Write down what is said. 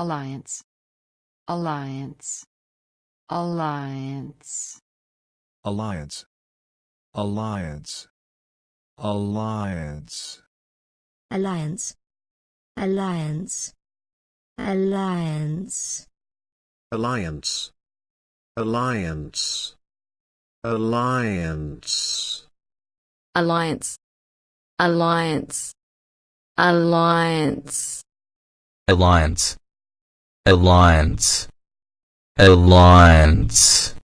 alliance alliance alliance alliance alliance alliance alliance alliance alliance alliance alliance alliance alliance alliance alliance alliance alliance alliance